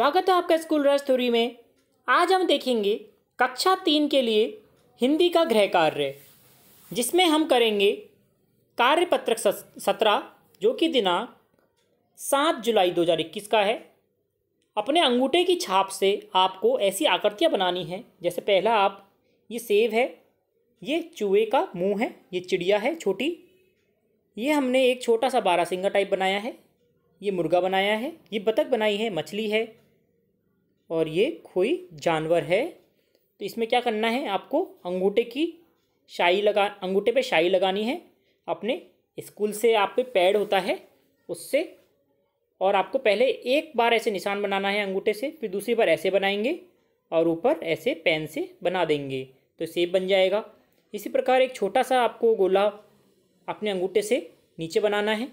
स्वागत है आपका स्कूल रस थोरी में आज हम देखेंगे कक्षा तीन के लिए हिंदी का गृह कार्य जिसमें हम करेंगे कार्यपत्रक सत्रह जो कि दिनांक सात जुलाई 2021 का है अपने अंगूठे की छाप से आपको ऐसी आकृतियाँ बनानी हैं जैसे पहला आप ये सेब है ये चूहे का मुंह है ये चिड़िया है छोटी ये हमने एक छोटा सा बारासिंगा सिंगा टाइप बनाया है ये मुर्गा बनाया है ये बतख बनाई है मछली है और ये खोई जानवर है तो इसमें क्या करना है आपको अंगूठे की शाई लगा अंगूठे पे शाई लगानी है अपने स्कूल से आप पे पैड होता है उससे और आपको पहले एक बार ऐसे निशान बनाना है अंगूठे से फिर दूसरी बार ऐसे बनाएंगे और ऊपर ऐसे पेन से बना देंगे तो सेब बन जाएगा इसी प्रकार एक छोटा सा आपको गोला अपने अंगूठे से नीचे बनाना है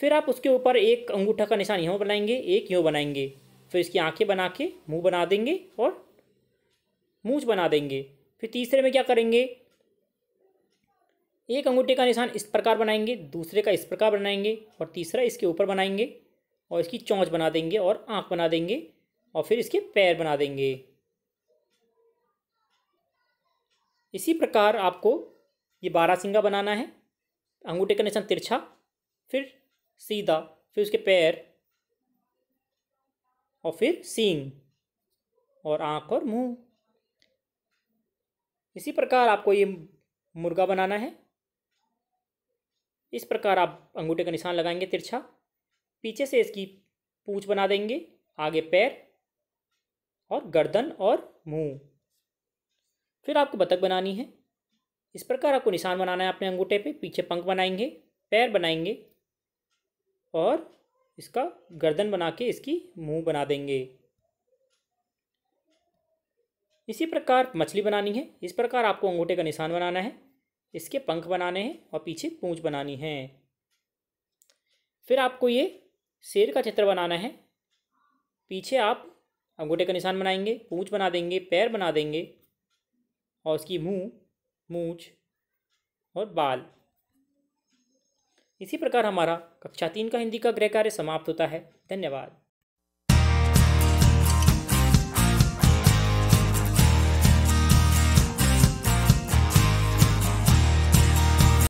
फिर आप उसके ऊपर एक अंगूठा का निशान यूँ बनाएंगे एक यूँ बनाएंगे फिर इसकी आंखें बना के मुंह बना देंगे और मूछ बना देंगे फिर तीसरे में क्या करेंगे एक अंगूठे का निशान इस प्रकार बनाएंगे दूसरे का इस प्रकार बनाएंगे और तीसरा इसके ऊपर बनाएंगे और इसकी चौंच बना देंगे और आँख बना देंगे और फिर इसके पैर बना देंगे इसी प्रकार आपको ये बारह सिंगा बनाना है अंगूठे का निशान तिरछा फिर सीधा फिर उसके पैर और फिर सींग और आँख और मुंह इसी प्रकार आपको ये मुर्गा बनाना है इस प्रकार आप अंगूठे का निशान लगाएंगे तिरछा पीछे से इसकी पूछ बना देंगे आगे पैर और गर्दन और मुंह फिर आपको बतख बनानी है इस प्रकार आपको निशान बनाना है अपने अंगूठे पे पीछे पंख बनाएंगे पैर बनाएंगे और इसका गर्दन बना के इसकी मुंह बना देंगे इसी प्रकार मछली बनानी है इस प्रकार आपको अंगूठे का निशान बनाना है इसके पंख बनाने हैं और पीछे पूंछ बनानी है फिर आपको ये शेर का चित्र बनाना है पीछे आप अंगूठे का निशान बनाएंगे पूंछ बना देंगे पैर बना देंगे और उसकी मुंह मूछ और बाल इसी प्रकार हमारा कक्षा तीन का हिंदी का गृह कार्य समाप्त होता है धन्यवाद